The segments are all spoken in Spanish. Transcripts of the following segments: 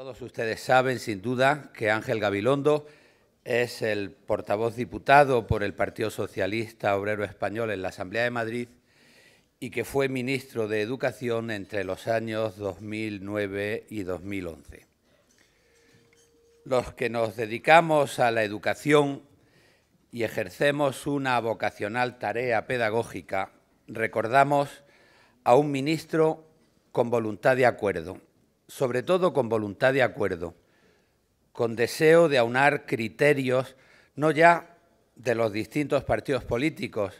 Todos ustedes saben, sin duda, que Ángel Gabilondo es el portavoz diputado por el Partido Socialista Obrero Español en la Asamblea de Madrid y que fue ministro de Educación entre los años 2009 y 2011. Los que nos dedicamos a la educación y ejercemos una vocacional tarea pedagógica, recordamos a un ministro con voluntad de acuerdo, sobre todo con voluntad de acuerdo, con deseo de aunar criterios no ya de los distintos partidos políticos,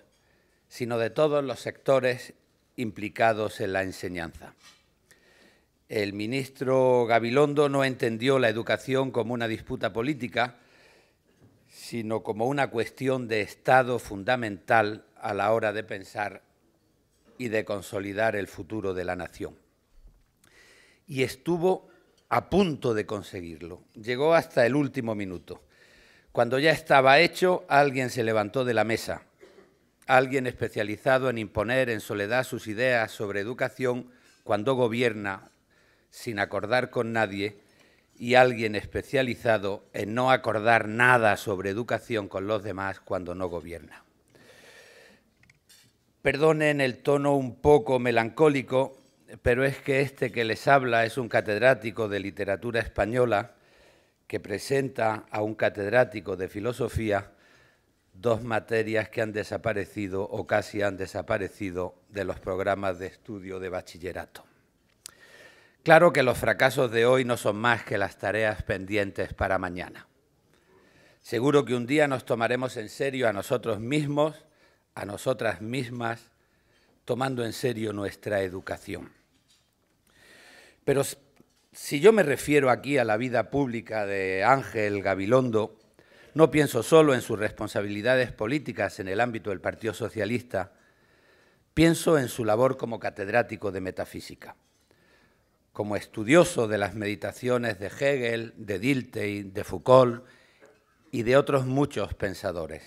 sino de todos los sectores implicados en la enseñanza. El ministro Gabilondo no entendió la educación como una disputa política, sino como una cuestión de Estado fundamental a la hora de pensar y de consolidar el futuro de la nación y estuvo a punto de conseguirlo. Llegó hasta el último minuto. Cuando ya estaba hecho, alguien se levantó de la mesa. Alguien especializado en imponer en soledad sus ideas sobre educación cuando gobierna sin acordar con nadie y alguien especializado en no acordar nada sobre educación con los demás cuando no gobierna. Perdonen el tono un poco melancólico, pero es que este que les habla es un catedrático de literatura española que presenta a un catedrático de filosofía dos materias que han desaparecido o casi han desaparecido de los programas de estudio de bachillerato. Claro que los fracasos de hoy no son más que las tareas pendientes para mañana. Seguro que un día nos tomaremos en serio a nosotros mismos, a nosotras mismas, tomando en serio nuestra educación. Pero si yo me refiero aquí a la vida pública de Ángel Gabilondo, no pienso solo en sus responsabilidades políticas en el ámbito del Partido Socialista, pienso en su labor como catedrático de metafísica, como estudioso de las meditaciones de Hegel, de Dilthey, de Foucault y de otros muchos pensadores,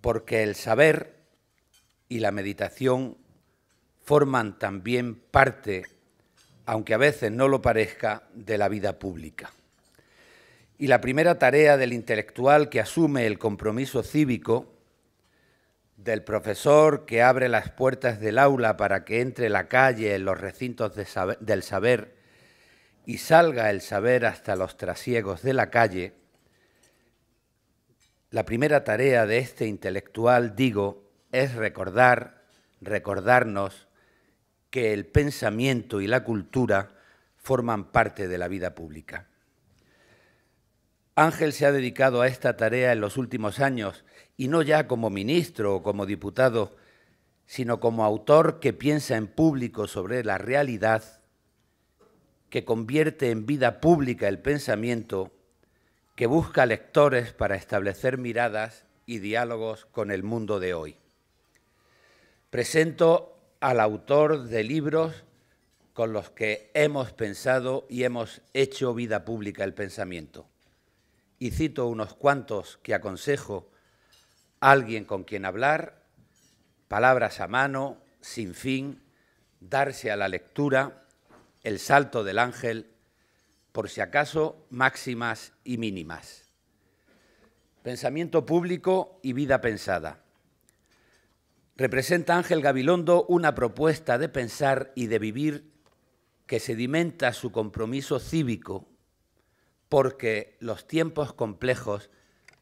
porque el saber y la meditación forman también parte aunque a veces no lo parezca, de la vida pública. Y la primera tarea del intelectual que asume el compromiso cívico, del profesor que abre las puertas del aula para que entre la calle en los recintos del saber y salga el saber hasta los trasiegos de la calle, la primera tarea de este intelectual, digo, es recordar, recordarnos, que el pensamiento y la cultura forman parte de la vida pública. Ángel se ha dedicado a esta tarea en los últimos años, y no ya como ministro o como diputado, sino como autor que piensa en público sobre la realidad, que convierte en vida pública el pensamiento, que busca lectores para establecer miradas y diálogos con el mundo de hoy. Presento al autor de libros con los que hemos pensado y hemos hecho vida pública el pensamiento. Y cito unos cuantos que aconsejo a alguien con quien hablar, palabras a mano, sin fin, darse a la lectura, el salto del ángel, por si acaso máximas y mínimas. Pensamiento público y vida pensada representa Ángel Gabilondo una propuesta de pensar y de vivir que sedimenta su compromiso cívico porque los tiempos complejos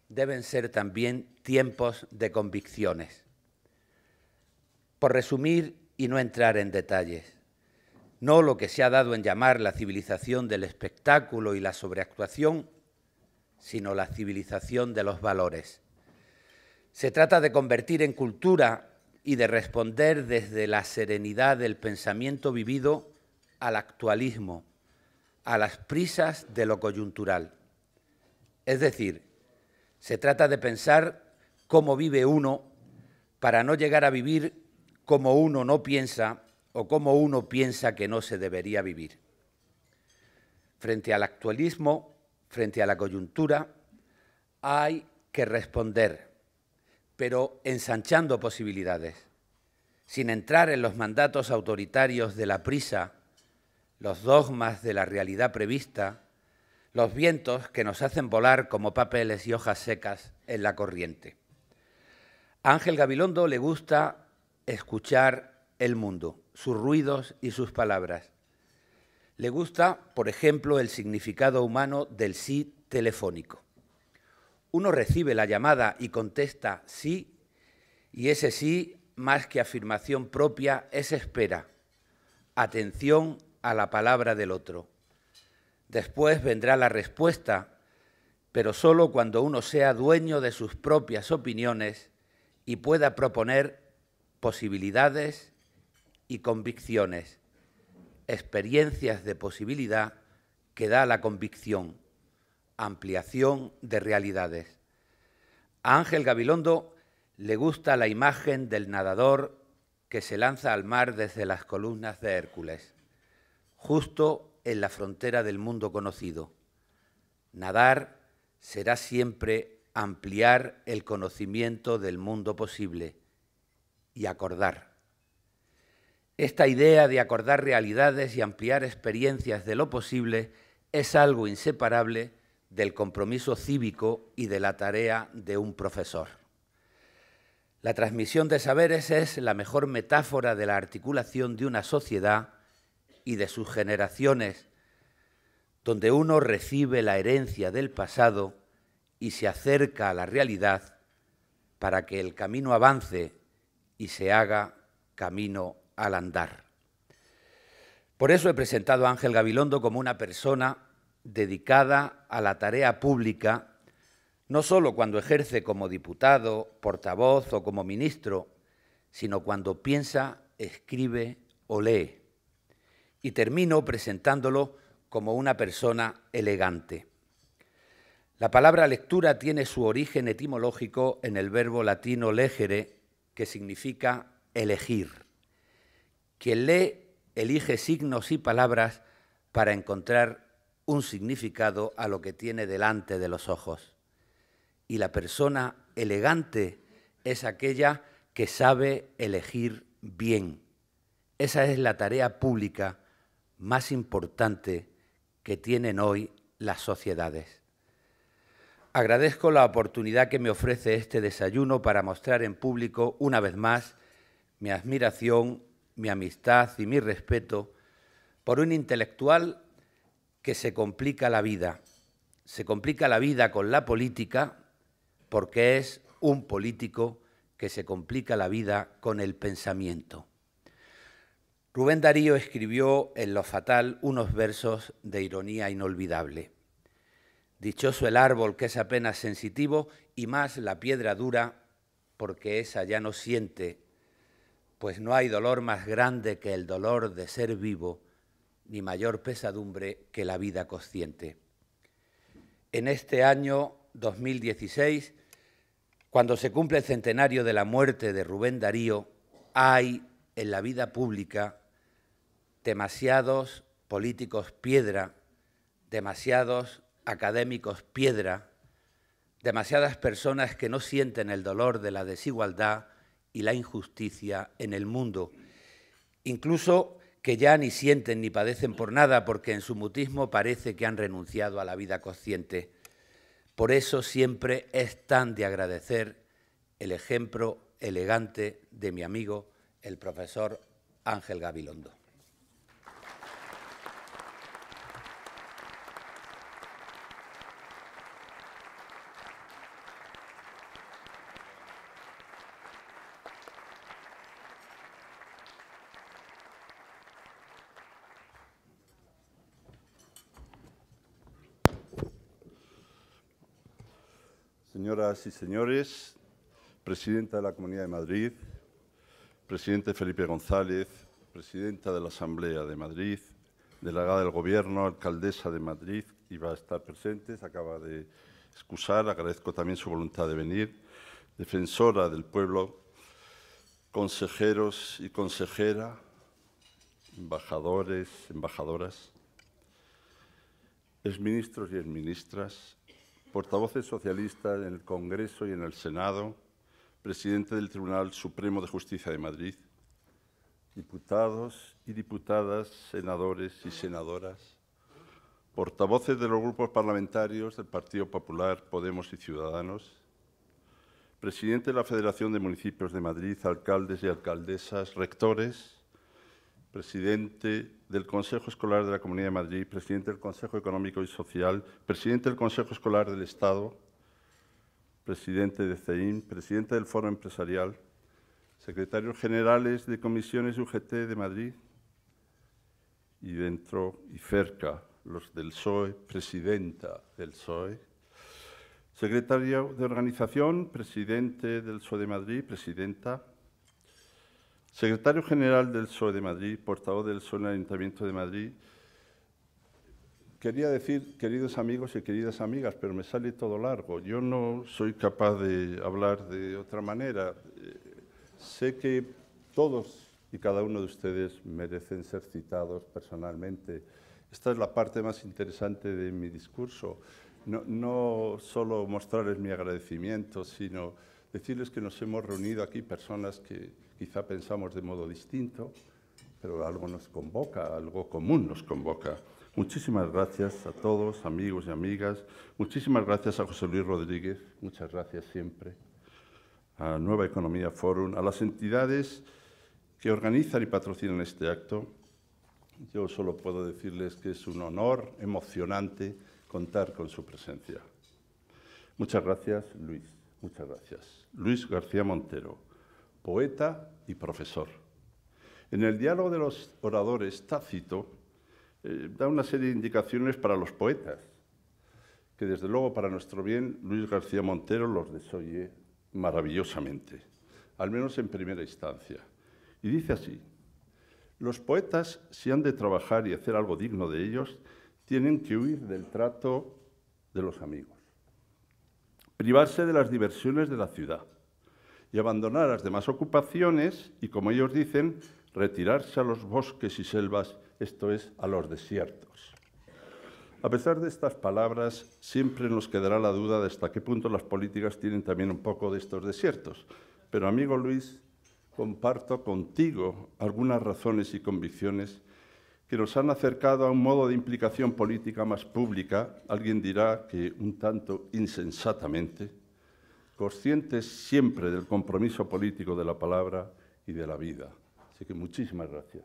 deben ser también tiempos de convicciones. Por resumir y no entrar en detalles, no lo que se ha dado en llamar la civilización del espectáculo y la sobreactuación, sino la civilización de los valores. Se trata de convertir en cultura y de responder desde la serenidad del pensamiento vivido al actualismo, a las prisas de lo coyuntural. Es decir, se trata de pensar cómo vive uno para no llegar a vivir como uno no piensa o como uno piensa que no se debería vivir. Frente al actualismo, frente a la coyuntura, hay que responder pero ensanchando posibilidades, sin entrar en los mandatos autoritarios de la prisa, los dogmas de la realidad prevista, los vientos que nos hacen volar como papeles y hojas secas en la corriente. A Ángel Gabilondo le gusta escuchar el mundo, sus ruidos y sus palabras. Le gusta, por ejemplo, el significado humano del sí telefónico uno recibe la llamada y contesta sí, y ese sí, más que afirmación propia, es espera, atención a la palabra del otro. Después vendrá la respuesta, pero solo cuando uno sea dueño de sus propias opiniones y pueda proponer posibilidades y convicciones, experiencias de posibilidad que da la convicción ampliación de realidades. A Ángel Gabilondo le gusta la imagen del nadador que se lanza al mar desde las columnas de Hércules, justo en la frontera del mundo conocido. Nadar será siempre ampliar el conocimiento del mundo posible y acordar. Esta idea de acordar realidades y ampliar experiencias de lo posible es algo inseparable del compromiso cívico y de la tarea de un profesor. La transmisión de saberes es la mejor metáfora de la articulación de una sociedad y de sus generaciones, donde uno recibe la herencia del pasado y se acerca a la realidad para que el camino avance y se haga camino al andar. Por eso he presentado a Ángel Gabilondo como una persona dedicada a la tarea pública, no solo cuando ejerce como diputado, portavoz o como ministro, sino cuando piensa, escribe o lee. Y termino presentándolo como una persona elegante. La palabra lectura tiene su origen etimológico en el verbo latino legere, que significa elegir. Quien lee elige signos y palabras para encontrar un significado a lo que tiene delante de los ojos. Y la persona elegante es aquella que sabe elegir bien. Esa es la tarea pública más importante que tienen hoy las sociedades. Agradezco la oportunidad que me ofrece este desayuno para mostrar en público una vez más mi admiración, mi amistad y mi respeto por un intelectual que se complica la vida. Se complica la vida con la política porque es un político que se complica la vida con el pensamiento. Rubén Darío escribió en Lo Fatal unos versos de ironía inolvidable. Dichoso el árbol que es apenas sensitivo y más la piedra dura, porque esa ya no siente, pues no hay dolor más grande que el dolor de ser vivo ni mayor pesadumbre que la vida consciente. En este año 2016, cuando se cumple el centenario de la muerte de Rubén Darío, hay en la vida pública demasiados políticos piedra, demasiados académicos piedra, demasiadas personas que no sienten el dolor de la desigualdad y la injusticia en el mundo. Incluso que ya ni sienten ni padecen por nada porque en su mutismo parece que han renunciado a la vida consciente. Por eso siempre es tan de agradecer el ejemplo elegante de mi amigo, el profesor Ángel Gabilondo. señoras y señores, presidenta de la Comunidad de Madrid, presidente Felipe González, presidenta de la Asamblea de Madrid, delegada del Gobierno, alcaldesa de Madrid, iba a estar presente, se acaba de excusar, agradezco también su voluntad de venir, defensora del pueblo, consejeros y consejera, embajadores, embajadoras, exministros y exministras, portavoces socialistas en el Congreso y en el Senado, presidente del Tribunal Supremo de Justicia de Madrid, diputados y diputadas, senadores y senadoras, portavoces de los grupos parlamentarios del Partido Popular, Podemos y Ciudadanos, presidente de la Federación de Municipios de Madrid, alcaldes y alcaldesas, rectores, presidente del Consejo Escolar de la Comunidad de Madrid, presidente del Consejo Económico y Social, presidente del Consejo Escolar del Estado, presidente de CEIM, presidente del Foro Empresarial, secretarios generales de comisiones UGT de Madrid y dentro y cerca los del SOE, presidenta del SOE, secretario de organización, presidente del SOE de Madrid, presidenta, Secretario General del PSOE de Madrid, portavoz del PSOE en el Ayuntamiento de Madrid, quería decir, queridos amigos y queridas amigas, pero me sale todo largo. Yo no soy capaz de hablar de otra manera. Eh, sé que todos y cada uno de ustedes merecen ser citados personalmente. Esta es la parte más interesante de mi discurso. no solo mostrarles mi agradecimiento, sino decirles que nos hemos reunido aquí personas que quizá pensamos de modo distinto, pero algo nos convoca, algo común nos convoca. Muchísimas gracias a todos, amigos y amigas. Muchísimas gracias a José Luis Rodríguez, muchas gracias siempre. A Nueva Economía Forum, a las entidades que organizan y patrocinan este acto. Yo solo puedo decirles que es un honor emocionante contar con su presencia. Muchas gracias, Luis. Muchas gracias. Luis García Montero poeta y profesor. En el diálogo de los oradores, Tácito eh, da una serie de indicaciones para los poetas, que desde luego para nuestro bien Luis García Montero los desoye maravillosamente, al menos en primera instancia. Y dice así, los poetas, si han de trabajar y hacer algo digno de ellos, tienen que huir del trato de los amigos, privarse de las diversiones de la ciudad y abandonar las demás ocupaciones y, como ellos dicen, retirarse a los bosques y selvas, esto es, a los desiertos. A pesar de estas palabras, siempre nos quedará la duda de hasta qué punto las políticas tienen también un poco de estos desiertos. Pero, amigo Luis, comparto contigo algunas razones y convicciones que nos han acercado a un modo de implicación política más pública, alguien dirá que un tanto insensatamente, conscientes siempre del compromiso político de la palabra y de la vida. Así que muchísimas gracias.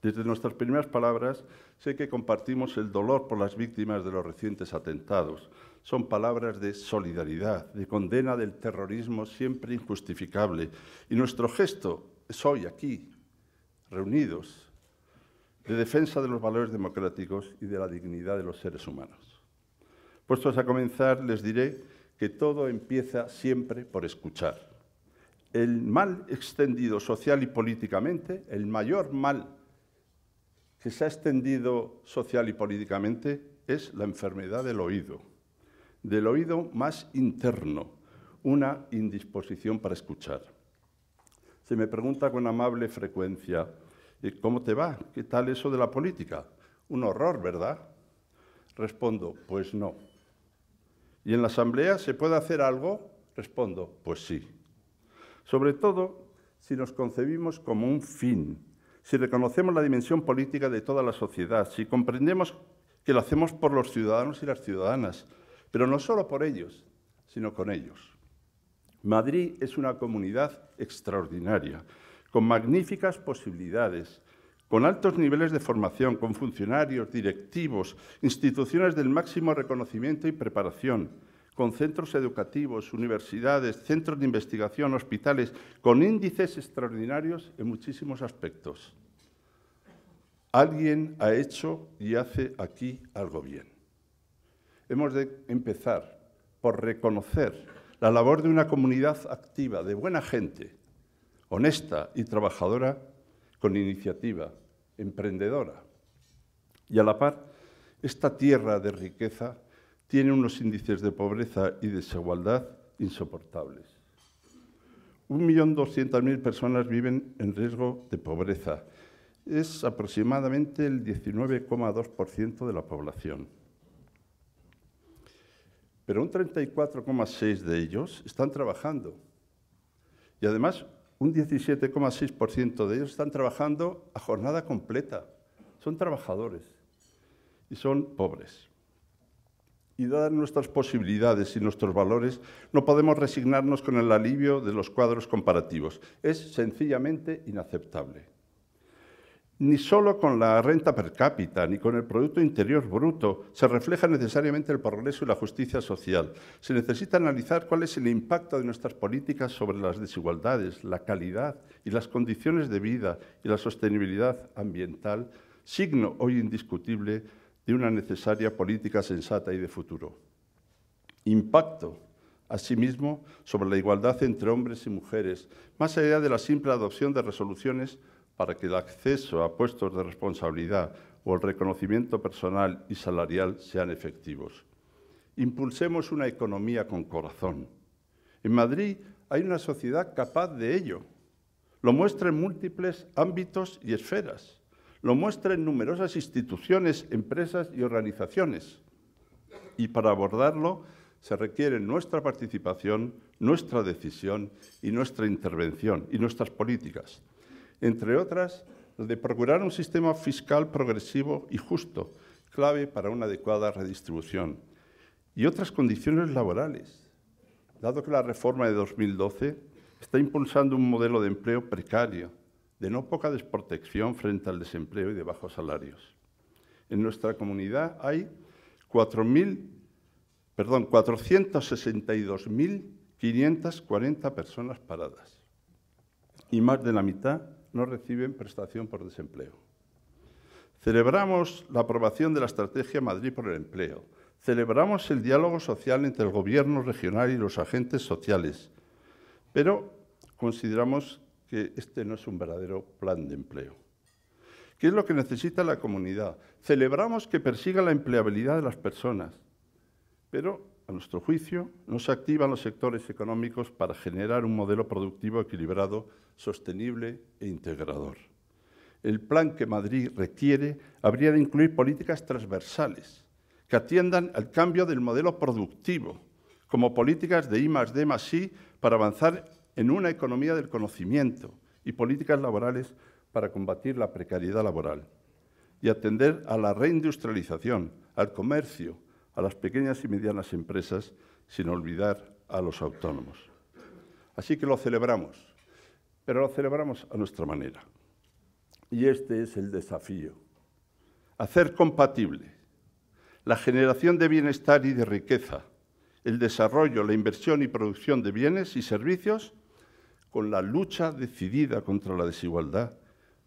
Desde nuestras primeras palabras sé que compartimos el dolor por las víctimas de los recientes atentados. Son palabras de solidaridad, de condena del terrorismo siempre injustificable. Y nuestro gesto es hoy aquí, reunidos, de defensa de los valores democráticos y de la dignidad de los seres humanos. Puestos a comenzar, les diré todo empieza siempre por escuchar. El mal extendido social y políticamente, el mayor mal que se ha extendido social y políticamente es la enfermedad del oído, del oído más interno, una indisposición para escuchar. Se me pregunta con amable frecuencia, ¿cómo te va? ¿Qué tal eso de la política? Un horror, ¿verdad? Respondo, pues no. ¿Y en la Asamblea se puede hacer algo? Respondo, pues sí. Sobre todo si nos concebimos como un fin, si reconocemos la dimensión política de toda la sociedad, si comprendemos que lo hacemos por los ciudadanos y las ciudadanas, pero no solo por ellos, sino con ellos. Madrid es una comunidad extraordinaria, con magníficas posibilidades, con altos niveles de formación, con funcionarios, directivos, instituciones del máximo reconocimiento y preparación, con centros educativos, universidades, centros de investigación, hospitales, con índices extraordinarios en muchísimos aspectos. Alguien ha hecho y hace aquí algo bien. Hemos de empezar por reconocer la labor de una comunidad activa, de buena gente, honesta y trabajadora con iniciativa, emprendedora. Y a la par, esta tierra de riqueza tiene unos índices de pobreza y desigualdad insoportables. 1.200.000 personas viven en riesgo de pobreza. Es aproximadamente el 19,2% de la población. Pero un 34,6% de ellos están trabajando. Y además un 17,6% de ellos están trabajando a jornada completa. Son trabajadores y son pobres. Y dadas nuestras posibilidades y nuestros valores, no podemos resignarnos con el alivio de los cuadros comparativos. Es sencillamente inaceptable. Ni solo con la renta per cápita ni con el Producto Interior Bruto se refleja necesariamente el progreso y la justicia social. Se necesita analizar cuál es el impacto de nuestras políticas sobre las desigualdades, la calidad y las condiciones de vida y la sostenibilidad ambiental, signo hoy indiscutible de una necesaria política sensata y de futuro. Impacto, asimismo, sobre la igualdad entre hombres y mujeres, más allá de la simple adopción de resoluciones para que el acceso a puestos de responsabilidad o el reconocimiento personal y salarial sean efectivos. Impulsemos una economía con corazón. En Madrid hay una sociedad capaz de ello. Lo muestra en múltiples ámbitos y esferas. Lo muestra en numerosas instituciones, empresas y organizaciones. Y para abordarlo se requiere nuestra participación, nuestra decisión y nuestra intervención y nuestras políticas entre otras, el de procurar un sistema fiscal progresivo y justo, clave para una adecuada redistribución, y otras condiciones laborales, dado que la reforma de 2012 está impulsando un modelo de empleo precario, de no poca desprotección frente al desempleo y de bajos salarios. En nuestra comunidad hay 462.540 personas paradas y más de la mitad no reciben prestación por desempleo. Celebramos la aprobación de la Estrategia Madrid por el Empleo. Celebramos el diálogo social entre el Gobierno regional y los agentes sociales. Pero consideramos que este no es un verdadero plan de empleo. ¿Qué es lo que necesita la comunidad? Celebramos que persiga la empleabilidad de las personas, pero a nuestro juicio, no se activan los sectores económicos para generar un modelo productivo equilibrado, sostenible e integrador. El plan que Madrid requiere habría de incluir políticas transversales que atiendan al cambio del modelo productivo, como políticas de I más D más I para avanzar en una economía del conocimiento y políticas laborales para combatir la precariedad laboral y atender a la reindustrialización, al comercio, a las pequeñas y medianas empresas, sin olvidar a los autónomos. Así que lo celebramos, pero lo celebramos a nuestra manera. Y este es el desafío, hacer compatible la generación de bienestar y de riqueza, el desarrollo, la inversión y producción de bienes y servicios con la lucha decidida contra la desigualdad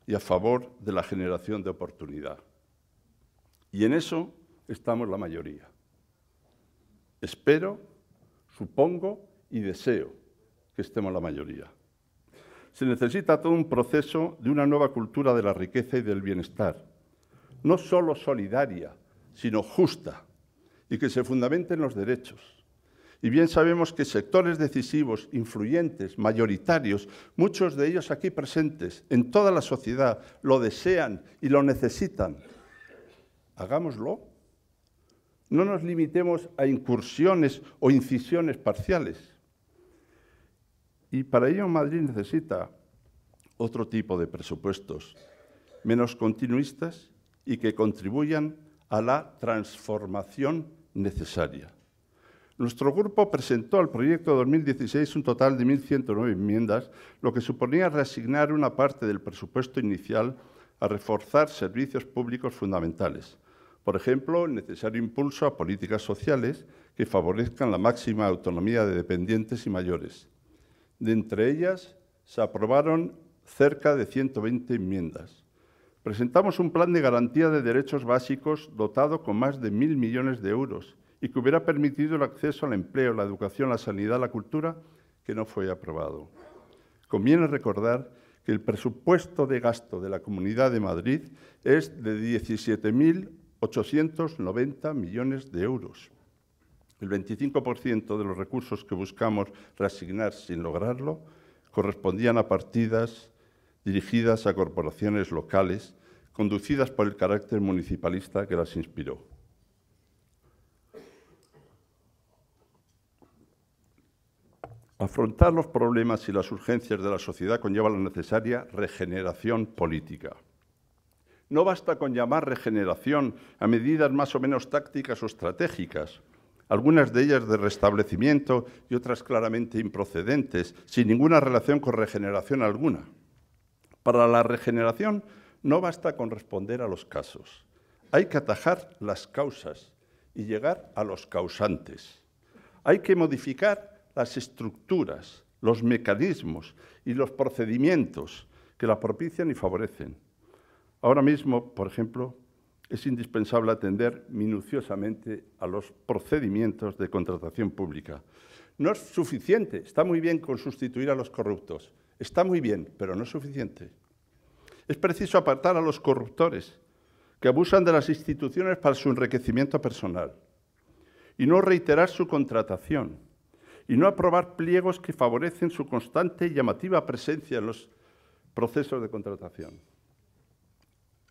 y a favor de la generación de oportunidad. Y en eso estamos la mayoría. Espero, supongo y deseo que estemos la mayoría. Se necesita todo un proceso de una nueva cultura de la riqueza y del bienestar, no solo solidaria, sino justa, y que se fundamente en los derechos. Y bien sabemos que sectores decisivos, influyentes, mayoritarios, muchos de ellos aquí presentes, en toda la sociedad, lo desean y lo necesitan. Hagámoslo no nos limitemos a incursiones o incisiones parciales. Y para ello Madrid necesita otro tipo de presupuestos, menos continuistas y que contribuyan a la transformación necesaria. Nuestro grupo presentó al proyecto 2016 un total de 1.109 enmiendas, lo que suponía reasignar una parte del presupuesto inicial a reforzar servicios públicos fundamentales, por ejemplo, el necesario impulso a políticas sociales que favorezcan la máxima autonomía de dependientes y mayores. De entre ellas, se aprobaron cerca de 120 enmiendas. Presentamos un plan de garantía de derechos básicos dotado con más de mil millones de euros y que hubiera permitido el acceso al empleo, la educación, la sanidad, la cultura, que no fue aprobado. Conviene recordar que el presupuesto de gasto de la Comunidad de Madrid es de 17.000 890 millones de euros. El 25% de los recursos que buscamos reasignar sin lograrlo correspondían a partidas dirigidas a corporaciones locales conducidas por el carácter municipalista que las inspiró. Afrontar los problemas y las urgencias de la sociedad conlleva la necesaria regeneración política. No basta con llamar regeneración a medidas más o menos tácticas o estratégicas, algunas de ellas de restablecimiento y otras claramente improcedentes, sin ninguna relación con regeneración alguna. Para la regeneración no basta con responder a los casos, hay que atajar las causas y llegar a los causantes. Hay que modificar las estructuras, los mecanismos y los procedimientos que la propician y favorecen Ahora mismo, por ejemplo, es indispensable atender minuciosamente a los procedimientos de contratación pública. No es suficiente, está muy bien con sustituir a los corruptos, está muy bien, pero no es suficiente. Es preciso apartar a los corruptores que abusan de las instituciones para su enriquecimiento personal y no reiterar su contratación y no aprobar pliegos que favorecen su constante y llamativa presencia en los procesos de contratación.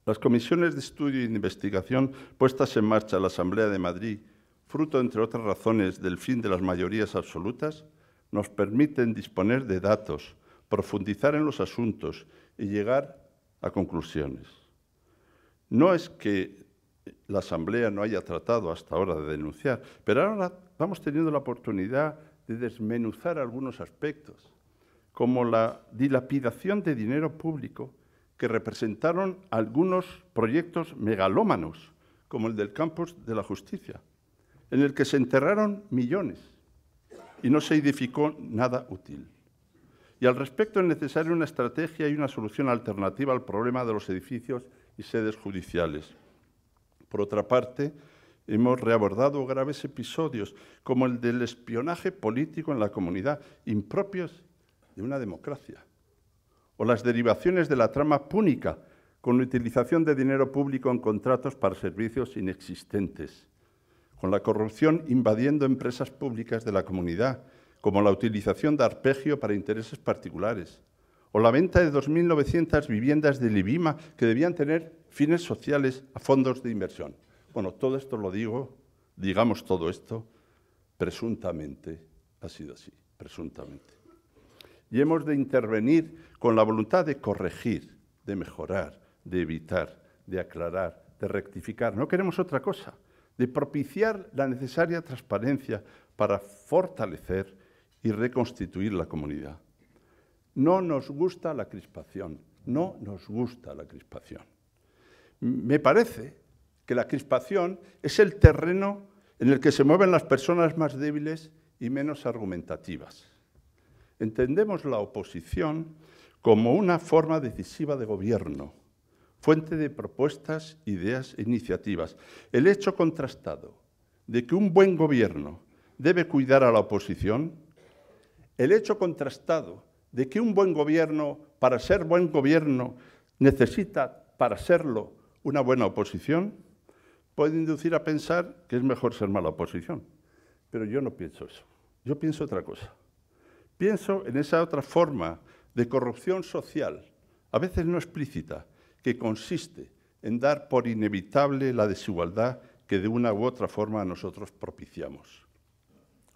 Las comisiones de estudio e investigación puestas en marcha en la Asamblea de Madrid, fruto, entre otras razones, del fin de las mayorías absolutas, nos permiten disponer de datos, profundizar en los asuntos y llegar a conclusiones. No es que la Asamblea no haya tratado hasta ahora de denunciar, pero ahora vamos teniendo la oportunidad de desmenuzar algunos aspectos, como la dilapidación de dinero público que representaron algunos proyectos megalómanos, como el del campus de la justicia, en el que se enterraron millones y no se edificó nada útil. Y al respecto es necesaria una estrategia y una solución alternativa al problema de los edificios y sedes judiciales. Por otra parte, hemos reabordado graves episodios como el del espionaje político en la comunidad, impropios de una democracia o las derivaciones de la trama púnica, con la utilización de dinero público en contratos para servicios inexistentes, con la corrupción invadiendo empresas públicas de la comunidad, como la utilización de arpegio para intereses particulares, o la venta de 2.900 viviendas de Libima que debían tener fines sociales a fondos de inversión. Bueno, todo esto lo digo, digamos todo esto, presuntamente ha sido así, presuntamente y hemos de intervenir con la voluntad de corregir, de mejorar, de evitar, de aclarar, de rectificar. No queremos otra cosa, de propiciar la necesaria transparencia para fortalecer y reconstituir la comunidad. No nos gusta la crispación, no nos gusta la crispación. Me parece que la crispación es el terreno en el que se mueven las personas más débiles y menos argumentativas. Entendemos la oposición como una forma decisiva de gobierno, fuente de propuestas, ideas e iniciativas. El hecho contrastado de que un buen gobierno debe cuidar a la oposición, el hecho contrastado de que un buen gobierno, para ser buen gobierno, necesita para serlo una buena oposición, puede inducir a pensar que es mejor ser mala oposición. Pero yo no pienso eso. Yo pienso otra cosa. Pienso en esa otra forma de corrupción social, a veces no explícita, que consiste en dar por inevitable la desigualdad que de una u otra forma nosotros propiciamos.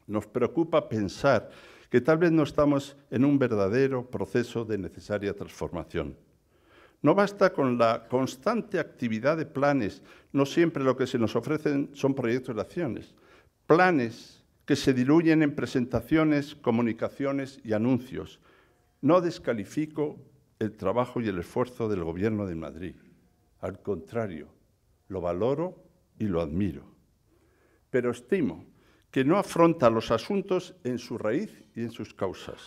Nos preocupa pensar que tal vez no estamos en un verdadero proceso de necesaria transformación. No basta con la constante actividad de planes, no siempre lo que se nos ofrecen son proyectos de acciones, planes que se diluyen en presentaciones, comunicaciones y anuncios. No descalifico el trabajo y el esfuerzo del Gobierno de Madrid. Al contrario, lo valoro y lo admiro. Pero estimo que no afronta los asuntos en su raíz y en sus causas.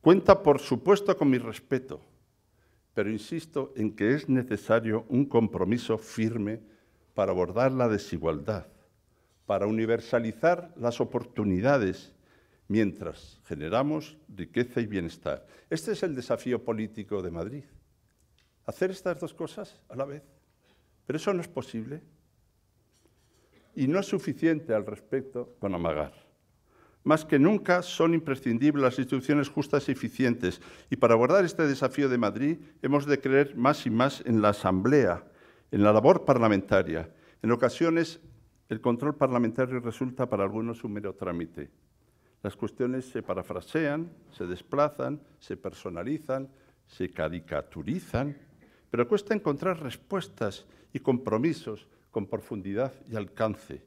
Cuenta, por supuesto, con mi respeto, pero insisto en que es necesario un compromiso firme para abordar la desigualdad, para universalizar las oportunidades mientras generamos riqueza y bienestar. Este es el desafío político de Madrid. Hacer estas dos cosas a la vez. Pero eso no es posible. Y no es suficiente al respecto con amagar. Más que nunca son imprescindibles las instituciones justas y eficientes. Y para abordar este desafío de Madrid hemos de creer más y más en la Asamblea, en la labor parlamentaria, en ocasiones el control parlamentario resulta para algunos un mero trámite. Las cuestiones se parafrasean, se desplazan, se personalizan, se caricaturizan, pero cuesta encontrar respuestas y compromisos con profundidad y alcance.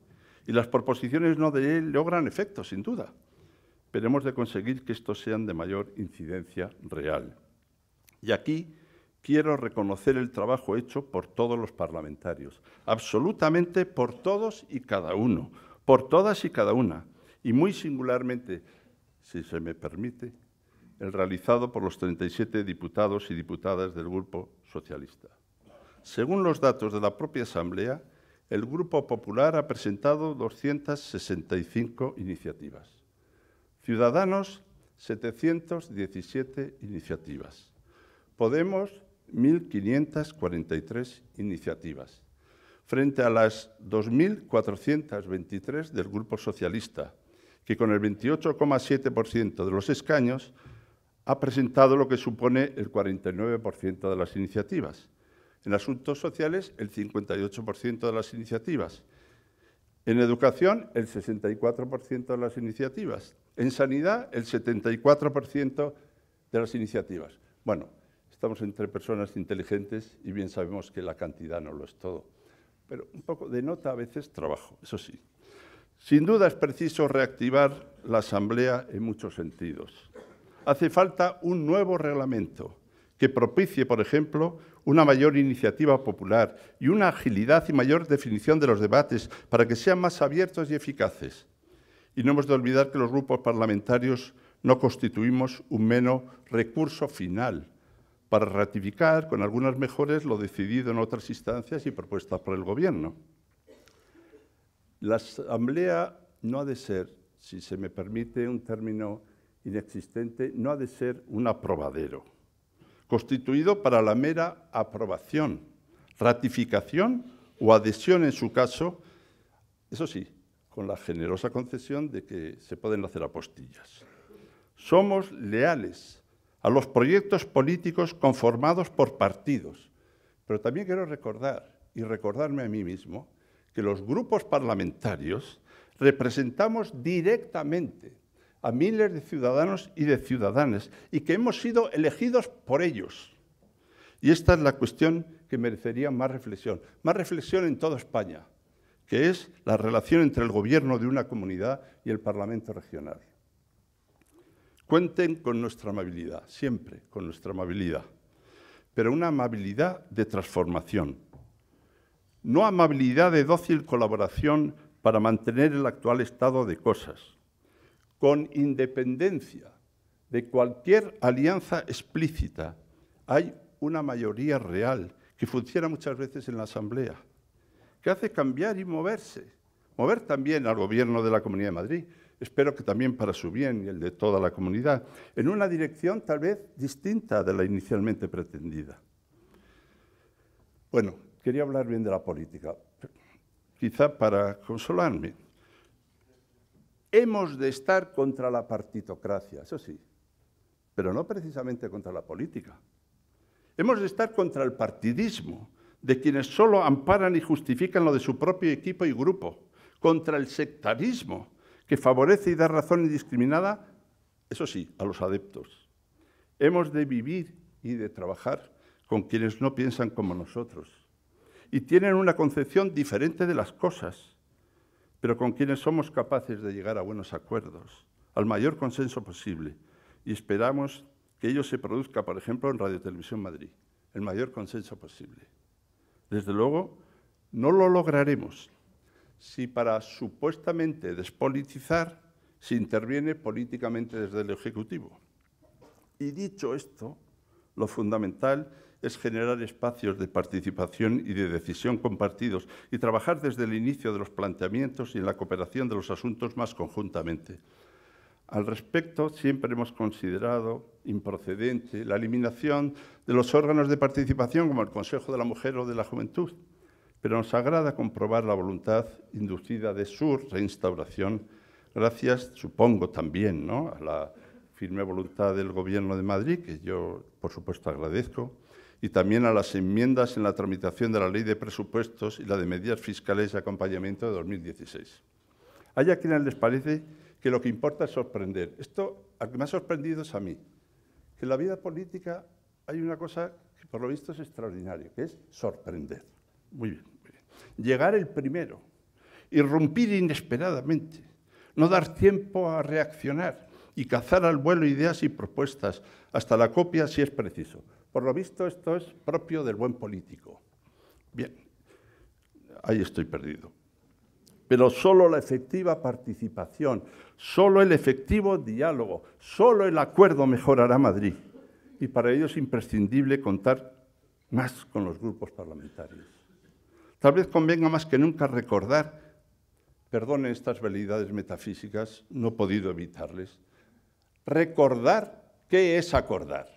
Y las proposiciones no de él logran efecto, sin duda, pero hemos de conseguir que estos sean de mayor incidencia real. Y aquí quiero reconocer el trabajo hecho por todos los parlamentarios, absolutamente por todos y cada uno, por todas y cada una, y muy singularmente, si se me permite, el realizado por los 37 diputados y diputadas del Grupo Socialista. Según los datos de la propia Asamblea, el Grupo Popular ha presentado 265 iniciativas. Ciudadanos, 717 iniciativas. Podemos, 1.543 iniciativas, frente a las 2.423 del Grupo Socialista, que con el 28,7% de los escaños ha presentado lo que supone el 49% de las iniciativas. En asuntos sociales, el 58% de las iniciativas. En educación, el 64% de las iniciativas. En sanidad, el 74% de las iniciativas. Bueno, Estamos entre personas inteligentes y bien sabemos que la cantidad no lo es todo. Pero un poco de nota a veces trabajo, eso sí. Sin duda es preciso reactivar la Asamblea en muchos sentidos. Hace falta un nuevo reglamento que propicie, por ejemplo, una mayor iniciativa popular y una agilidad y mayor definición de los debates para que sean más abiertos y eficaces. Y no hemos de olvidar que los grupos parlamentarios no constituimos un mero recurso final para ratificar con algunas mejores lo decidido en otras instancias y propuestas por el Gobierno. La Asamblea no ha de ser, si se me permite un término inexistente, no ha de ser un aprobadero, constituido para la mera aprobación, ratificación o adhesión en su caso, eso sí, con la generosa concesión de que se pueden hacer apostillas. Somos leales a los proyectos políticos conformados por partidos. Pero también quiero recordar, y recordarme a mí mismo, que los grupos parlamentarios representamos directamente a miles de ciudadanos y de ciudadanas y que hemos sido elegidos por ellos. Y esta es la cuestión que merecería más reflexión, más reflexión en toda España, que es la relación entre el gobierno de una comunidad y el Parlamento regional. Cuenten con nuestra amabilidad, siempre con nuestra amabilidad, pero una amabilidad de transformación. No amabilidad de dócil colaboración para mantener el actual estado de cosas, con independencia de cualquier alianza explícita, hay una mayoría real que funciona muchas veces en la Asamblea, que hace cambiar y moverse, mover también al Gobierno de la Comunidad de Madrid, espero que también para su bien y el de toda la comunidad, en una dirección tal vez distinta de la inicialmente pretendida. Bueno, quería hablar bien de la política, quizá para consolarme. Hemos de estar contra la partitocracia, eso sí, pero no precisamente contra la política. Hemos de estar contra el partidismo, de quienes solo amparan y justifican lo de su propio equipo y grupo, contra el sectarismo, que favorece y da razón indiscriminada, eso sí, a los adeptos. Hemos de vivir y de trabajar con quienes no piensan como nosotros y tienen una concepción diferente de las cosas, pero con quienes somos capaces de llegar a buenos acuerdos, al mayor consenso posible, y esperamos que ello se produzca, por ejemplo, en Radio Televisión Madrid, el mayor consenso posible. Desde luego, no lo lograremos si para supuestamente despolitizar se interviene políticamente desde el Ejecutivo. Y dicho esto, lo fundamental es generar espacios de participación y de decisión compartidos y trabajar desde el inicio de los planteamientos y en la cooperación de los asuntos más conjuntamente. Al respecto, siempre hemos considerado improcedente la eliminación de los órganos de participación como el Consejo de la Mujer o de la Juventud, pero nos agrada comprobar la voluntad inducida de su reinstauración, gracias, supongo, también ¿no? a la firme voluntad del Gobierno de Madrid, que yo, por supuesto, agradezco, y también a las enmiendas en la tramitación de la Ley de Presupuestos y la de Medidas Fiscales de Acompañamiento de 2016. Hay a quienes les parece que lo que importa es sorprender. Esto a que me ha sorprendido es a mí, que en la vida política hay una cosa que por lo visto es extraordinaria, que es sorprender. Muy bien, Llegar el primero, irrumpir inesperadamente, no dar tiempo a reaccionar y cazar al vuelo ideas y propuestas, hasta la copia si es preciso. Por lo visto, esto es propio del buen político. Bien, ahí estoy perdido. Pero solo la efectiva participación, solo el efectivo diálogo, solo el acuerdo mejorará Madrid. Y para ello es imprescindible contar más con los grupos parlamentarios. Tal vez convenga más que nunca recordar, perdone estas validades metafísicas, no he podido evitarles, recordar qué es acordar.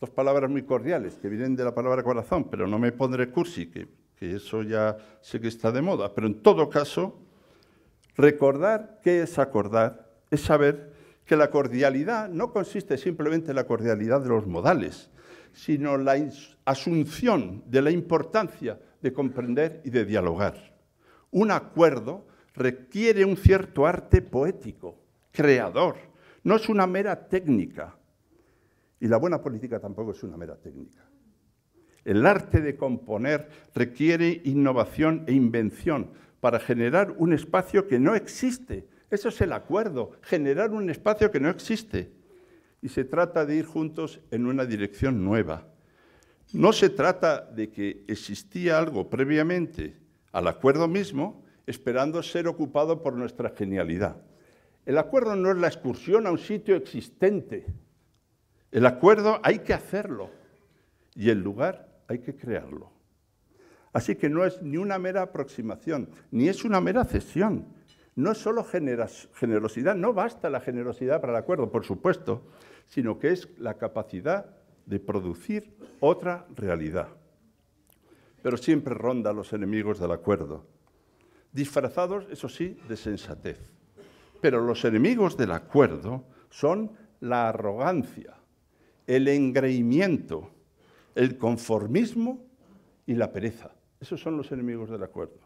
Dos palabras muy cordiales que vienen de la palabra corazón, pero no me pondré cursi, que, que eso ya sé que está de moda. Pero en todo caso, recordar qué es acordar es saber que la cordialidad no consiste simplemente en la cordialidad de los modales, sino la asunción de la importancia de comprender y de dialogar. Un acuerdo requiere un cierto arte poético, creador, no es una mera técnica. Y la buena política tampoco es una mera técnica. El arte de componer requiere innovación e invención para generar un espacio que no existe. Eso es el acuerdo, generar un espacio que no existe. Y se trata de ir juntos en una dirección nueva. No se trata de que existía algo previamente al acuerdo mismo esperando ser ocupado por nuestra genialidad. El acuerdo no es la excursión a un sitio existente. El acuerdo hay que hacerlo y el lugar hay que crearlo. Así que no es ni una mera aproximación, ni es una mera cesión. No es solo generosidad, no basta la generosidad para el acuerdo, por supuesto, sino que es la capacidad de producir otra realidad. Pero siempre ronda los enemigos del acuerdo, disfrazados, eso sí, de sensatez. Pero los enemigos del acuerdo son la arrogancia, el engreimiento, el conformismo y la pereza. Esos son los enemigos del acuerdo.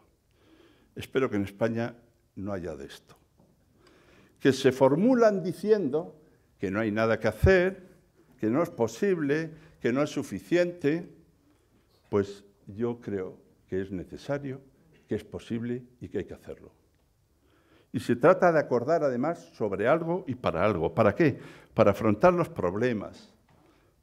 Espero que en España no haya de esto. Que se formulan diciendo que no hay nada que hacer, que no es posible, que no es suficiente, pues yo creo que es necesario, que es posible y que hay que hacerlo. Y se trata de acordar además sobre algo y para algo. ¿Para qué? Para afrontar los problemas,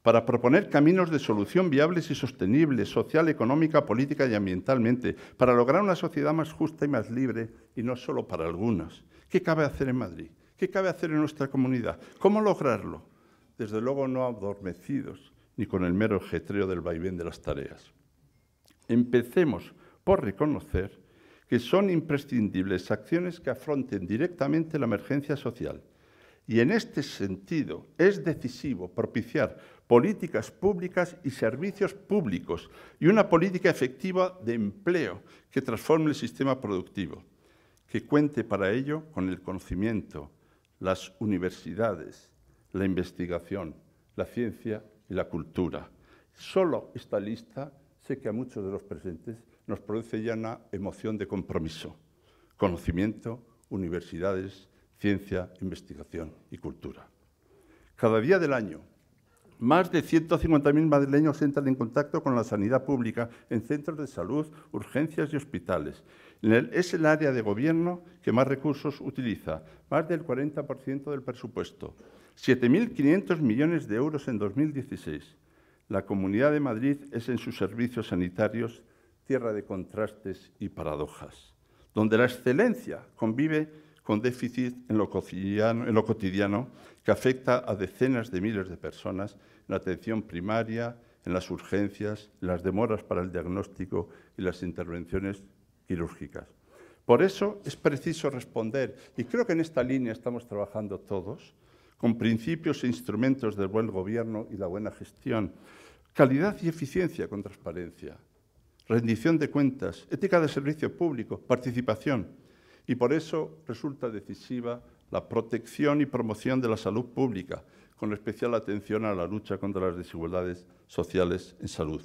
para proponer caminos de solución viables y sostenibles, social, económica, política y ambientalmente, para lograr una sociedad más justa y más libre, y no solo para algunas. ¿Qué cabe hacer en Madrid? ¿Qué cabe hacer en nuestra comunidad? ¿Cómo lograrlo? desde luego no adormecidos ni con el mero jetreo del vaivén de las tareas. Empecemos por reconocer que son imprescindibles acciones que afronten directamente la emergencia social. Y en este sentido es decisivo propiciar políticas públicas y servicios públicos y una política efectiva de empleo que transforme el sistema productivo, que cuente para ello con el conocimiento, las universidades, la investigación, la ciencia y la cultura. Solo esta lista, sé que a muchos de los presentes, nos produce ya una emoción de compromiso. Conocimiento, universidades, ciencia, investigación y cultura. Cada día del año, más de 150.000 madrileños entran en contacto con la sanidad pública en centros de salud, urgencias y hospitales. Es el área de gobierno que más recursos utiliza, más del 40% del presupuesto. 7.500 millones de euros en 2016. La Comunidad de Madrid es en sus servicios sanitarios tierra de contrastes y paradojas, donde la excelencia convive con déficit en lo cotidiano, en lo cotidiano que afecta a decenas de miles de personas en la atención primaria, en las urgencias, las demoras para el diagnóstico y las intervenciones quirúrgicas. Por eso es preciso responder, y creo que en esta línea estamos trabajando todos, con principios e instrumentos del buen gobierno y la buena gestión, calidad y eficiencia con transparencia, rendición de cuentas, ética de servicio público, participación. Y por eso resulta decisiva la protección y promoción de la salud pública, con especial atención a la lucha contra las desigualdades sociales en salud.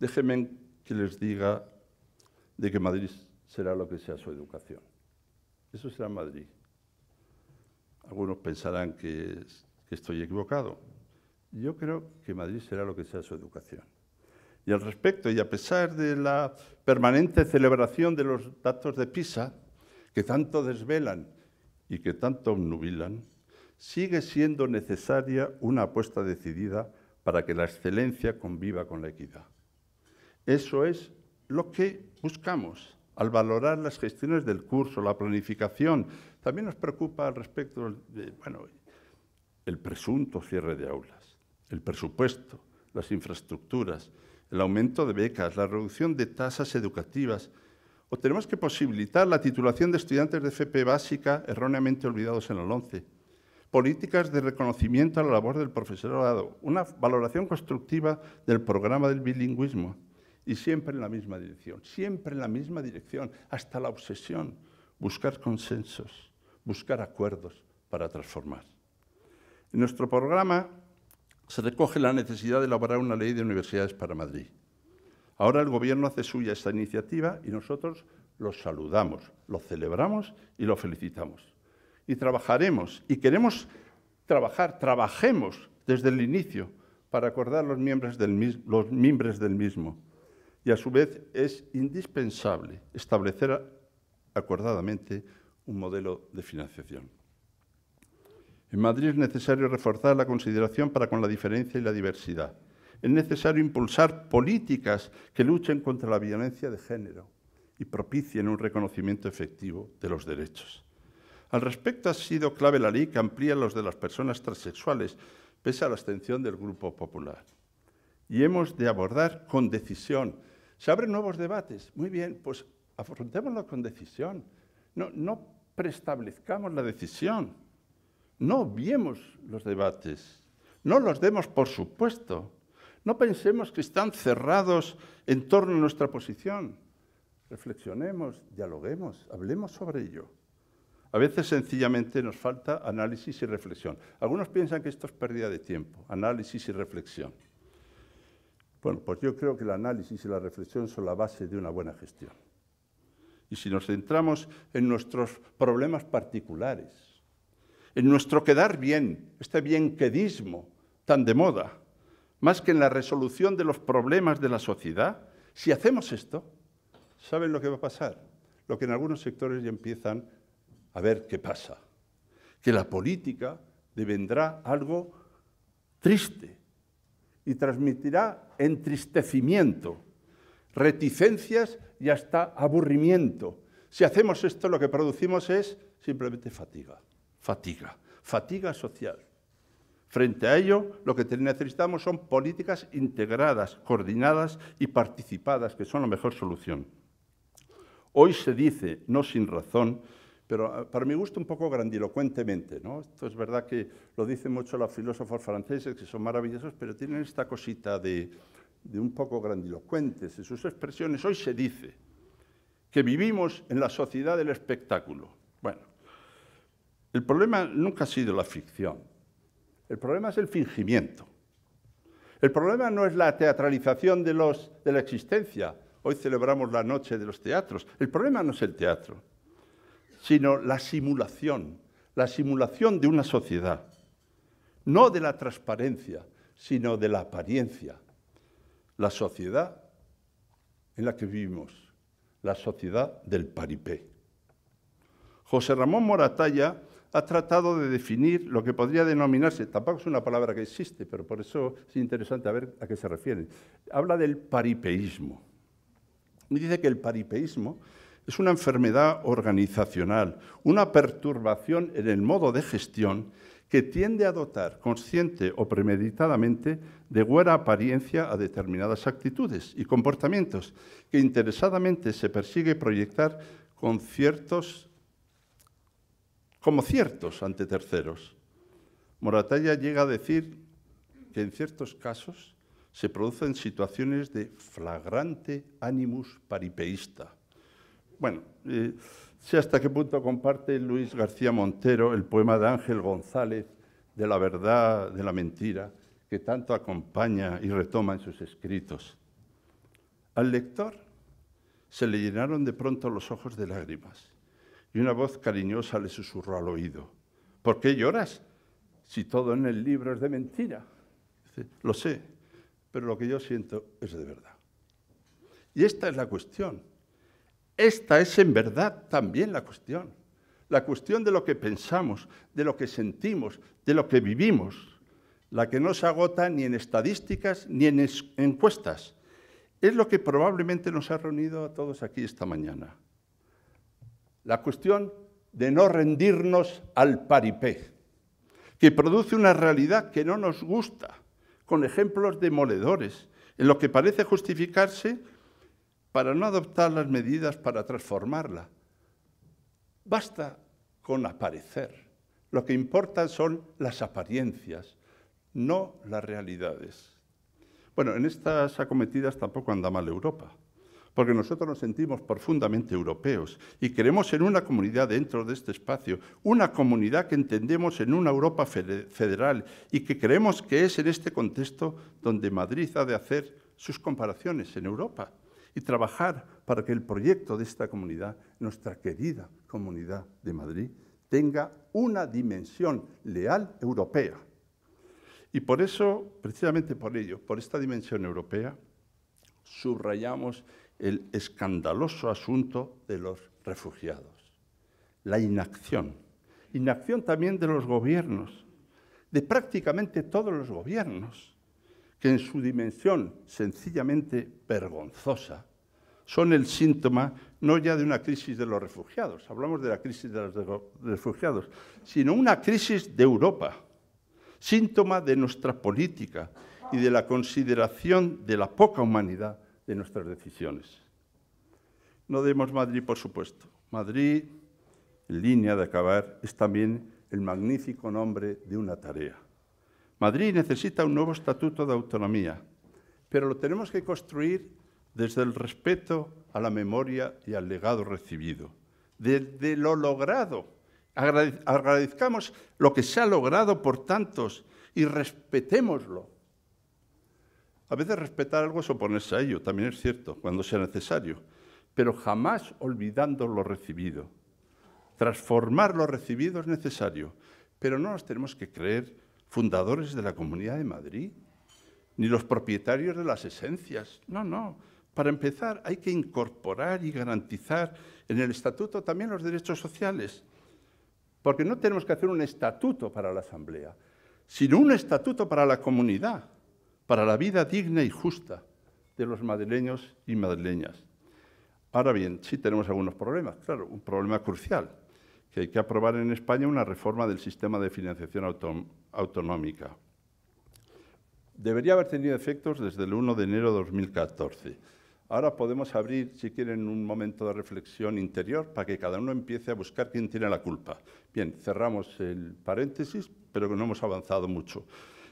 Déjenme que les diga de que Madrid será lo que sea su educación. Eso será Madrid. Algunos pensarán que, estoy equivocado. Yo creo que Madrid será lo que sea su educación. Y al respecto, y a pesar de la permanente celebración de los datos de PISA, que tanto desvelan y que tanto obnubilan, sigue siendo necesaria una apuesta decidida para que la excelencia conviva con la equidad. Eso es lo que buscamos al valorar las gestiones del curso, la planificación. También nos preocupa al respecto bueno, el presunto cierre de aulas, el presupuesto, las infraestructuras, el aumento de becas, la reducción de tasas educativas. O tenemos que posibilitar la titulación de estudiantes de FP básica erróneamente olvidados en el 11. Políticas de reconocimiento a la labor del profesorado, una valoración constructiva del programa del bilingüismo y siempre en la misma dirección, siempre en la misma dirección, hasta la obsesión, buscar consensos, buscar acuerdos para transformar. En nuestro programa se recoge la necesidad de elaborar una ley de universidades para Madrid. Ahora el Gobierno hace suya esta iniciativa y nosotros lo saludamos, lo celebramos y lo felicitamos. Y trabajaremos, y queremos trabajar, trabajemos desde el inicio para acordar los miembros del, los miembros del mismo y a su vez es indispensable establecer acordadamente un modelo de financiación. En Madrid es necesario reforzar la consideración para con la diferencia y la diversidad. Es necesario impulsar políticas que luchen contra la violencia de género y propicien un reconocimiento efectivo de los derechos. Al respecto ha sido clave la ley que amplía los de las personas transexuales, pese a la abstención del Grupo Popular. Y hemos de abordar con decisión se abren nuevos debates. Muy bien, pues afrontémoslo con decisión. No, no preestablezcamos la decisión. No viemos los debates. No los demos por supuesto. No pensemos que están cerrados en torno a nuestra posición. Reflexionemos, dialoguemos, hablemos sobre ello. A veces sencillamente nos falta análisis y reflexión. Algunos piensan que esto es pérdida de tiempo, análisis y reflexión. Bueno, pues yo creo que el análisis y la reflexión son la base de una buena gestión. Y si nos centramos en nuestros problemas particulares, en nuestro quedar bien, este bienquedismo tan de moda, más que en la resolución de los problemas de la sociedad, si hacemos esto, ¿saben lo que va a pasar? Lo que en algunos sectores ya empiezan a ver qué pasa. Que la política devendrá algo triste, y transmitirá entristecimiento, reticencias y hasta aburrimiento. Si hacemos esto, lo que producimos es simplemente fatiga, fatiga, fatiga social. Frente a ello, lo que necesitamos son políticas integradas, coordinadas y participadas, que son la mejor solución. Hoy se dice, no sin razón, pero ah, para mí gusto un poco grandilocuentemente. ¿no? Esto es verdad que lo dicen mucho los filósofos franceses, que son maravillosos, pero tienen esta cosita de, un poco grandilocuentes en sus expresiones. Hoy se dice que vivimos en la sociedad del espectáculo. Bueno, el problema nunca ha sido la ficción, el problema es el fingimiento. El problema no es la teatralización de la existencia. Hoy celebramos la noche de los teatros. El problema no es el teatro sino la simulación, la simulación de una sociedad, no de la transparencia, sino de la apariencia, la sociedad en la que vivimos, la sociedad del paripé. José Ramón Moratalla ha tratado de definir lo que podría denominarse, tampoco es una palabra que existe, pero por eso es interesante a ver a qué se refiere. Habla del paripeísmo. Y dice que el paripeísmo es una enfermedad organizacional, una perturbación en el modo de gestión que tiende a dotar consciente o premeditadamente de buena apariencia a determinadas actitudes y comportamientos que interesadamente se persigue proyectar con ciertos, como ciertos ante terceros. Moratalla llega a decir que en ciertos casos se producen situaciones de flagrante animus paripeísta, bueno, eh, sé hasta qué punto comparte Luis García Montero el poema de Ángel González de la verdad, de la mentira, que tanto acompaña y retoma en sus escritos. Al lector se le llenaron de pronto los ojos de lágrimas y una voz cariñosa le susurró al oído. ¿Por qué lloras si todo en el libro es de mentira? lo sé, pero lo que yo siento es de verdad. Y esta es la cuestión. Esta es en verdad también la cuestión. La cuestión de lo que pensamos, de lo que sentimos, de lo que vivimos, la que no se agota ni en estadísticas ni en encuestas. Es lo que probablemente nos ha reunido a todos aquí esta mañana. La cuestión de no rendirnos al paripé, que produce una realidad que no nos gusta, con ejemplos demoledores, en lo que parece justificarse para no adoptar las medidas para transformarla. Basta con aparecer. Lo que importa son las apariencias, no las realidades. Bueno, en estas acometidas tampoco anda mal Europa, porque nosotros nos sentimos profundamente europeos y queremos en una comunidad dentro de este espacio, una comunidad que entendemos en una Europa federal y que creemos que es en este contexto donde Madrid ha de hacer sus comparaciones en Europa y trabajar para que el proyecto de esta comunidad, nuestra querida comunidad de Madrid, tenga una dimensión leal europea. Y por eso, precisamente por ello, por esta dimensión europea, subrayamos el escandaloso asunto de los refugiados, la inacción, inacción también de los gobiernos, de prácticamente todos los gobiernos que en su dimensión sencillamente vergonzosa son el síntoma no ya de una crisis de los refugiados, hablamos de la crisis de los refugiados, sino una crisis de Europa, síntoma de nuestra política y de la consideración de la poca humanidad de nuestras decisiones. No demos Madrid, por supuesto. Madrid, en línea de acabar, es también el magnífico nombre de una tarea Madrid necesita un nuevo estatuto de autonomía, pero lo tenemos que construir desde el respeto a la memoria y al legado recibido, desde lo logrado. Agradezcamos lo que se ha logrado por tantos y respetémoslo. A veces respetar algo es oponerse a ello, también es cierto, cuando sea necesario, pero jamás olvidando lo recibido. Transformar lo recibido es necesario, pero no nos tenemos que creer fundadores de la Comunidad de Madrid, ni los propietarios de las esencias. No, no. Para empezar, hay que incorporar y garantizar en el estatuto también los derechos sociales, porque no tenemos que hacer un estatuto para la Asamblea, sino un estatuto para la comunidad, para la vida digna y justa de los madrileños y madrileñas. Ahora bien, sí tenemos algunos problemas, claro, un problema crucial, que hay que aprobar en España una reforma del sistema de financiación autonómica. Debería haber tenido efectos desde el 1 de enero de 2014. Ahora podemos abrir, si quieren, un momento de reflexión interior para que cada uno empiece a buscar quién tiene la culpa. Bien, cerramos el paréntesis, pero que no hemos avanzado mucho.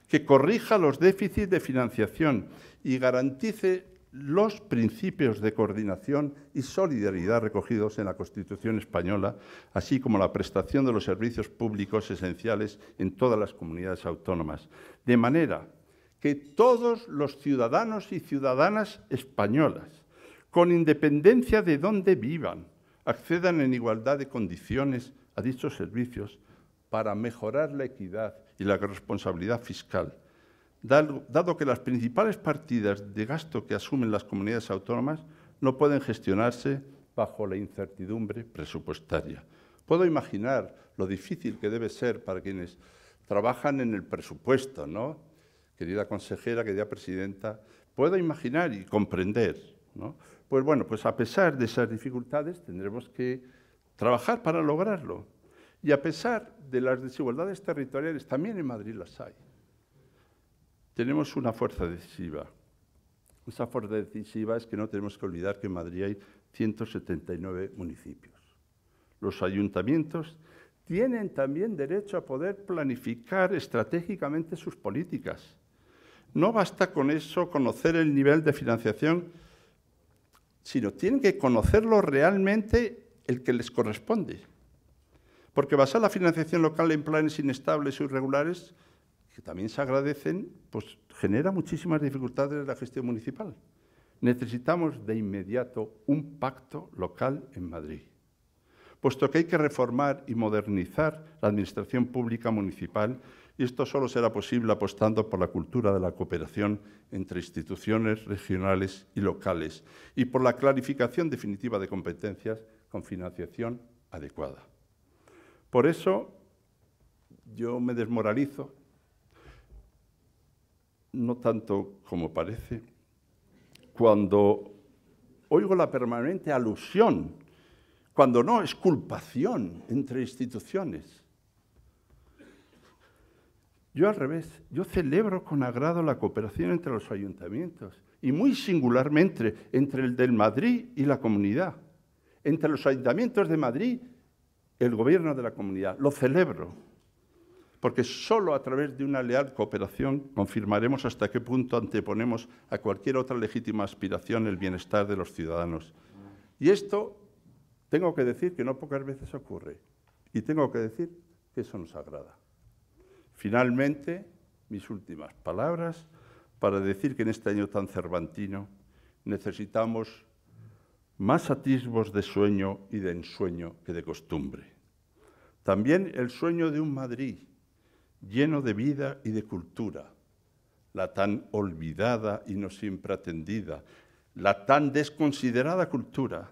Que corrija los déficits de financiación y garantice los principios de coordinación y solidaridad recogidos en la Constitución española, así como la prestación de los servicios públicos esenciales en todas las comunidades autónomas, de manera que todos los ciudadanos y ciudadanas españolas, con independencia de dónde vivan, accedan en igualdad de condiciones a dichos servicios para mejorar la equidad y la responsabilidad fiscal dado que las principales partidas de gasto que asumen las comunidades autónomas no pueden gestionarse bajo la incertidumbre presupuestaria. Puedo imaginar lo difícil que debe ser para quienes trabajan en el presupuesto, ¿no? Querida consejera, querida presidenta, puedo imaginar y comprender, ¿no? Pues bueno, pues a pesar de esas dificultades tendremos que trabajar para lograrlo. Y a pesar de las desigualdades territoriales, también en Madrid las hay. Tenemos una fuerza decisiva. Esa fuerza decisiva es que no tenemos que olvidar que en Madrid hay 179 municipios. Los ayuntamientos tienen también derecho a poder planificar estratégicamente sus políticas. No basta con eso conocer el nivel de financiación, sino tienen que conocerlo realmente el que les corresponde. Porque basar la financiación local en planes inestables o irregulares que también se agradecen, pues genera muchísimas dificultades en la gestión municipal. Necesitamos de inmediato un pacto local en Madrid, puesto que hay que reformar y modernizar la administración pública municipal y esto solo será posible apostando por la cultura de la cooperación entre instituciones regionales y locales y por la clarificación definitiva de competencias con financiación adecuada. Por eso yo me desmoralizo no tanto como parece, cuando oigo la permanente alusión, cuando no es culpación entre instituciones. Yo al revés, yo celebro con agrado la cooperación entre los ayuntamientos y muy singularmente entre el del Madrid y la comunidad, entre los ayuntamientos de Madrid, el gobierno de la comunidad. Lo celebro porque solo a través de una leal cooperación confirmaremos hasta qué punto anteponemos a cualquier otra legítima aspiración el bienestar de los ciudadanos. Y esto tengo que decir que no pocas veces ocurre, y tengo que decir que eso nos agrada. Finalmente, mis últimas palabras para decir que en este año tan cervantino necesitamos más atisbos de sueño y de ensueño que de costumbre. También el sueño de un Madrid lleno de vida y de cultura, la tan olvidada y no siempre atendida, la tan desconsiderada cultura,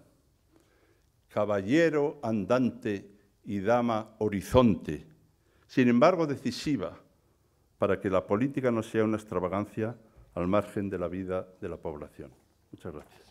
caballero andante y dama horizonte, sin embargo decisiva para que la política no sea una extravagancia al margen de la vida de la población. Muchas gracias.